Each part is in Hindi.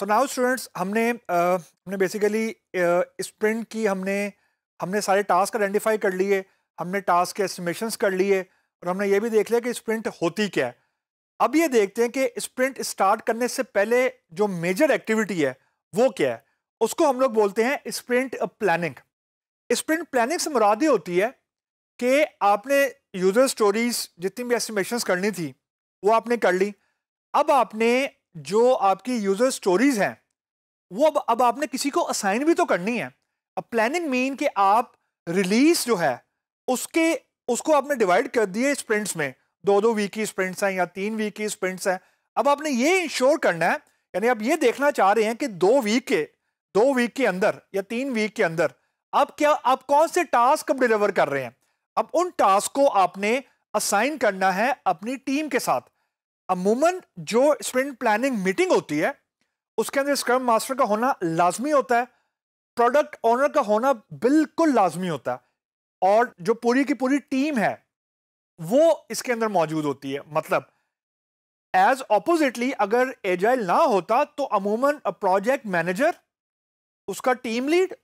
सो नाउ स्टूडेंट्स हमने uh, हमने बेसिकली स्प्रिंट uh, की हमने हमने सारे टास्क आइडेंटिफाई कर लिए हमने टास्क के एस्टिमेशंस कर लिए और हमने ये भी देख लिया कि स्प्रिंट होती क्या है अब ये देखते हैं कि स्प्रिंट स्टार्ट करने से पहले जो मेजर एक्टिविटी है वो क्या है उसको हम लोग बोलते हैं स्प्रिंट प्लानिंग स्प्रिंट प्लानिंग से मुरादी होती है कि आपने यूज़र स्टोरीज जितनी भी एस्टिमेशंस करनी थी वो आपने कर ली अब आपने जो आपकी यूजर स्टोरीज हैं वो अब अब आपने किसी को असाइन भी तो करनी है अब प्लानिंग मीन कि आप रिलीज जो है उसके उसको आपने डिवाइड कर दिए स्प्रिंट्स में दो दो वीक की स्प्रिंट्स हैं या तीन वीक की स्प्रिंट्स हैं अब आपने ये इंश्योर करना है यानी आप ये देखना चाह रहे हैं कि दो वीक के दो वीक के अंदर या तीन वीक के अंदर आप क्या आप कौन से टास्क अब डिलीवर कर रहे हैं अब उन टास्क को आपने असाइन करना है अपनी टीम के साथ अमूमन जो स्प्रिंट प्लानिंग मीटिंग होती है उसके अंदर स्क्रम मास्टर का होना लाजमी होता है प्रोडक्ट ओनर का होना बिल्कुल लाजमी होता है और जो पूरी की पूरी टीम है वो इसके अंदर मौजूद होती है मतलब एज ऑपोजिटली अगर एजाइल ना होता तो अमूमन प्रोजेक्ट मैनेजर उसका टीम लीड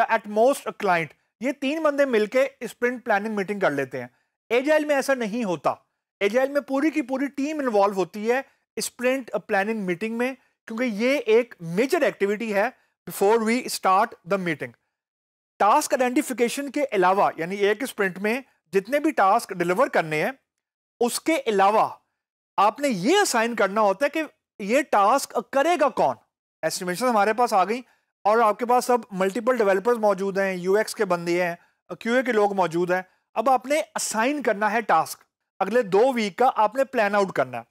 या एट मोस्ट क्लाइंट ये तीन बंदे मिलके स्प्रिंट प्लानिंग मीटिंग कर लेते हैं एजाइल में ऐसा नहीं होता एजाइल में पूरी की पूरी टीम इन्वॉल्व होती है स्प्रिंट प्लानिंग मीटिंग में क्योंकि ये एक मेजर एक्टिविटी है before we start the meeting task identification के अलावा यानी एक स्प्रिंट में जितने भी टास्क डिलीवर करने हैं उसके अलावा आपने ये असाइन करना होता है कि ये टास्क करेगा कौन एस्टिमेशन हमारे पास आ गई और आपके पास सब मल्टीपल डेवलपर्स मौजूद हैं यूएक्स के बंदे हैं क्यूए के लोग मौजूद हैं अब आपने असाइन करना है टास्क अगले दो वीक का आपने प्लान आउट करना है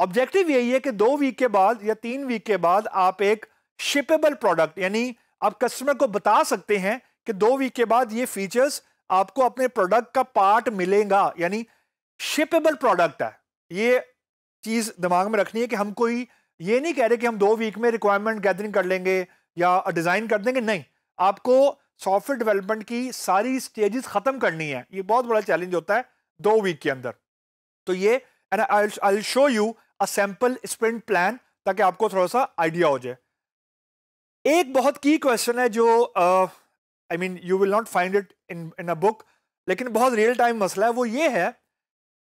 ऑब्जेक्टिव यही है कि दो वीक के बाद या तीन वीक के बाद आप एक शिपेबल प्रोडक्ट यानी आप कस्टमर को बता सकते हैं कि दो वीक के बाद ये फीचर्स आपको अपने प्रोडक्ट का पार्ट मिलेगा यानी शिपेबल प्रोडक्ट है ये चीज़ दिमाग में रखनी है कि हम कोई ये नहीं कह रहे कि हम दो वीक में रिक्वायरमेंट गैदरिंग कर लेंगे या डिज़ाइन कर देंगे नहीं आपको सॉफ्टवेयर डेवलपमेंट की सारी स्टेजेस ख़त्म करनी है ये बहुत बड़ा चैलेंज होता है दो वीक के अंदर तो ये I show you a sample sprint plan ताकि आपको थोड़ा सा आइडिया हो जाए एक बहुत की क्वेश्चन है जो I mean you will not find it in in a book लेकिन बहुत रियल टाइम मसला है वो ये है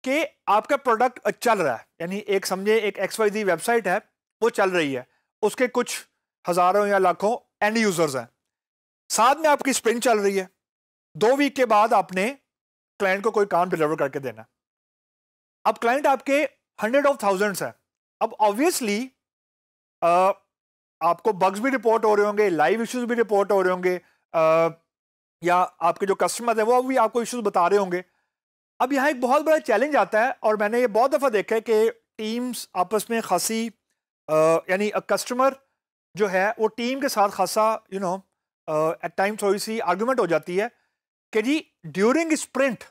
कि आपका प्रोडक्ट चल रहा है यानी एक समझे एक एक्स वाई जी वेबसाइट है वो चल रही है उसके कुछ हज़ारों या लाखों एंड यूज़र्स हैं साथ में आपकी स्प्रिंट चल रही है दो वीक के बाद आपने क्लाइंट को कोई काम डिलीवर करके देना अब क्लाइंट आपके हंड्रेड ऑफ थाउजेंड्स हैं अब ऑब्वियसली आपको बग्स भी रिपोर्ट हो रहे होंगे लाइव इश्यूज भी रिपोर्ट हो रहे होंगे या आपके जो कस्टमर हैं वो भी आपको इश्यूज बता रहे होंगे अब यहाँ एक बहुत बड़ा चैलेंज आता है और मैंने ये बहुत दफ़ा देखा है कि टीम्स आपस में खासी यानी कस्टमर जो है वो टीम के साथ खासा यू नो एट टाइम थोड़ी सी आर्ग्यूमेंट हो जाती है कि जी ड्यूरिंग स्प्रिंट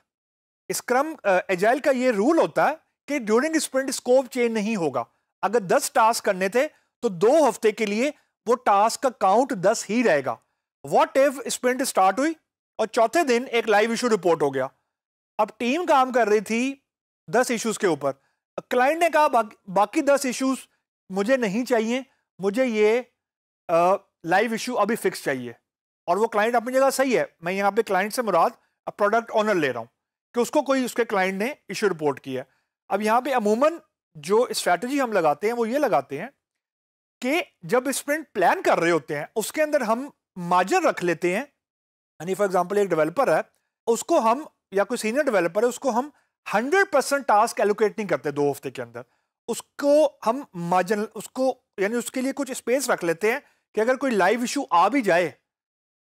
स्क्रम एजाइल का ये रूल होता है कि ड्यूरिंग स्प्रिंट स्कोप चेंज नहीं होगा अगर दस टास्क करने थे तो दो हफ्ते के लिए वो टास्क का काउंट दस ही रहेगा वॉट इफ स्प्रिंट स्टार्ट हुई और चौथे दिन एक लाइव इशू रिपोर्ट हो गया अब टीम काम कर रही थी दस इश्यूज के ऊपर क्लाइंट ने कहा बाक, बाकी दस इश्यूज मुझे नहीं चाहिए मुझे ये लाइव इशू अभी फिक्स चाहिए और वो क्लाइंट अपनी जगह सही है मैं यहाँ पे क्लाइंट से मुराद प्रोडक्ट ऑनर ले रहा हूँ कि उसको कोई उसके क्लाइंट ने इशू रिपोर्ट किया अब यहाँ पे अमूमन जो स्ट्रैटेजी हम लगाते हैं वो ये लगाते हैं कि जब स्प्रिंट प्लान कर रहे होते हैं उसके अंदर हम मार्जिन रख लेते हैं यानी फॉर एग्जांपल एक डेवलपर है उसको हम या कोई सीनियर डेवलपर है उसको हम 100 परसेंट टास्क एलोकेट नहीं करते दो हफ्ते के अंदर उसको हम मार्जिन उसको यानी उसके लिए कुछ स्पेस रख लेते हैं कि अगर कोई लाइव इशू आ भी जाए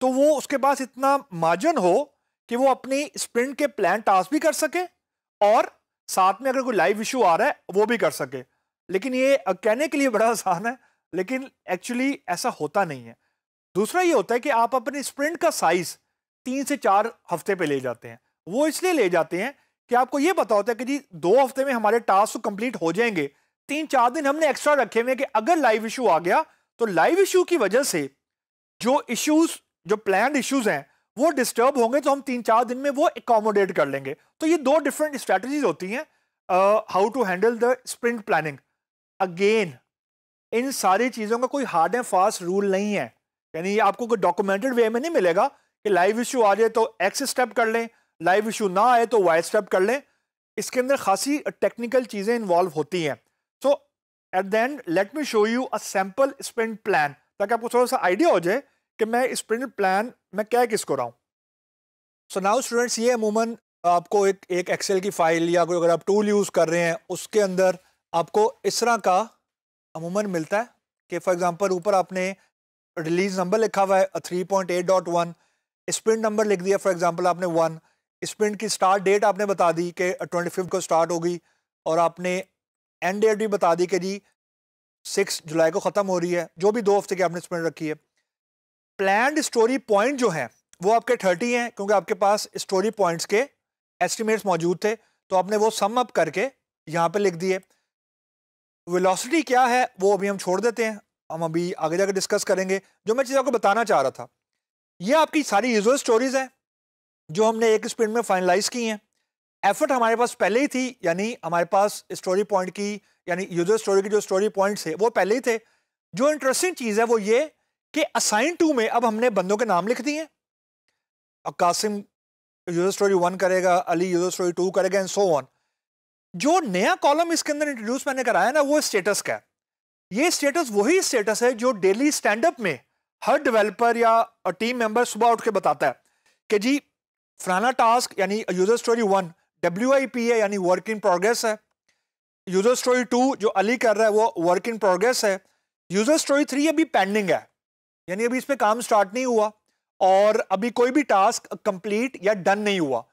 तो वो उसके पास इतना मार्जिन हो कि वो अपनी स्प्रिंट के प्लान टास्क भी कर सके और साथ में अगर कोई लाइव इशू आ रहा है वो भी कर सके लेकिन ये कहने के लिए बड़ा आसान है लेकिन एक्चुअली ऐसा होता नहीं है दूसरा ये होता है कि आप अपने स्प्रिंट का साइज तीन से चार हफ्ते पे ले जाते हैं वो इसलिए ले जाते हैं कि आपको ये पता होता है कि जी दो हफ्ते में हमारे टास्क कंप्लीट हो जाएंगे तीन चार दिन हमने एक्स्ट्रा रखे हुए कि अगर लाइव इशू आ गया तो लाइव इशू की वजह से जो इश्यूज जो प्लान इश्यूज हैं वो डिस्टर्ब होंगे तो हम तीन चार दिन में वो एकोमोडेट कर लेंगे तो ये दो डिफरेंट स्ट्रेटजीज होती हैं how to handle the sprint planning again इन सारी चीज़ों का कोई हार्ड एंड फास्ट रूल नहीं है यानी आपको कोई डॉक्यूमेंटेड वे में नहीं मिलेगा कि लाइव इशू आ जाए तो एक्स स्टेप कर लें लाइव इशू ना आए तो वाई स्टेप कर लें इसके अंदर खासी टेक्निकल चीज़ें इन्वॉल्व होती हैं so at the end let me show you a sample sprint plan ताकि आपको थोड़ा सा आइडिया हो जाए कि मैं स्प्रिंट प्लान मैं क्या को रहा हूँ सो नाउ स्टूडेंट्स ये अमूमन आपको एक एक एक्सेल की फाइल या कोई अगर आप टूल यूज़ कर रहे हैं उसके अंदर आपको इस तरह का अमूमन मिलता है कि फॉर एग्जांपल ऊपर आपने रिलीज नंबर लिखा हुआ है three point eight dot one sprint number लिख दिया फॉर एग्जांपल आपने वन स्प्रिंट की स्टार्ट डेट आपने बता दी कि ट्वेंटी फिफ्थ को स्टार्ट होगी और आपने एंड डेट भी बता दी कि जी सिक्स जुलाई को ख़त्म हो रही है जो भी दो हफ्ते की आपने स्प्रिंट रखी है प्लैंड स्टोरी पॉइंट जो है वो आपके थर्टी हैं क्योंकि आपके पास स्टोरी पॉइंट्स के एस्टिमेट्स मौजूद थे तो आपने वो सम अप करके यहाँ पे लिख दिए वेलोसिटी क्या है वो अभी हम छोड़ देते हैं हम अभी आगे जाकर डिस्कस करेंगे जो मैं चीज़ आपको बताना चाह रहा था ये आपकी सारी यूजर स्टोरीज हैं जो हमने एक स्पीड में फाइनलाइज की हैं एफर्ट हमारे पास पहले ही थी यानी हमारे पास स्टोरी पॉइंट की यानी यूजर स्टोरी की जो स्टोरी पॉइंट्स है वो पहले ही थे जो इंटरेस्टिंग चीज़ है वो ये कि असाइन टू में अब हमने बंदों के नाम लिख दिए अब कासिम यूजर स्टोरी वन करेगा अली यूजर स्टोरी टू करेगा एंड सो ऑन जो नया कॉलम इसके अंदर इंट्रोड्यूस मैंने कराया ना वो स्टेटस का है ये स्टेटस वही स्टेटस है जो डेली स्टैंड अप में हर डेवलपर या टीम मेंबर सुबह उठ के बताता है कि जी फलाना टास्क यानी user story one W I P है यानी वर्क इन प्रोग्रेस है यूजर स्टोरी टू जो अली कर रहा है वो वर्क इन प्रोग्रेस है यूजर स्टोरी थ्री अभी पेंडिंग है यानी अभी इस पर काम स्टार्ट नहीं हुआ और अभी कोई भी टास्क कंप्लीट या डन नहीं हुआ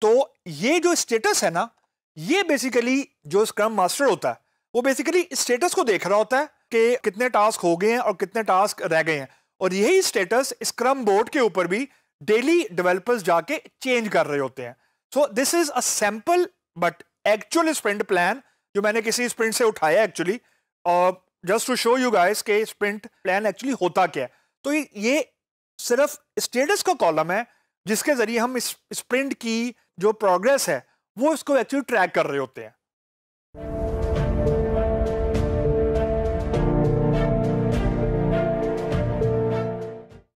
तो ये जो स्टेटस है ना ये बेसिकली जो स्क्रम मास्टर होता है वो बेसिकली स्टेटस को देख रहा होता है कि कितने टास्क हो गए हैं और कितने टास्क रह गए हैं और यही स्टेटस स्क्रम बोर्ड के ऊपर भी डेली डेवलपर्स जाके चेंज कर रहे होते हैं so this is a sample but actual sprint plan जो मैंने किसी स्प्रिंट से उठाया एक्चुअली और just to show you guys के स्प्रिंट प्लान एक्चुअली होता क्या है तो ये सिर्फ स्टेटस का कॉलम है जिसके जरिए हम इस स्प्रिंट की जो प्रोग्रेस है वो इसको एक्चुअली ट्रैक कर रहे होते हैं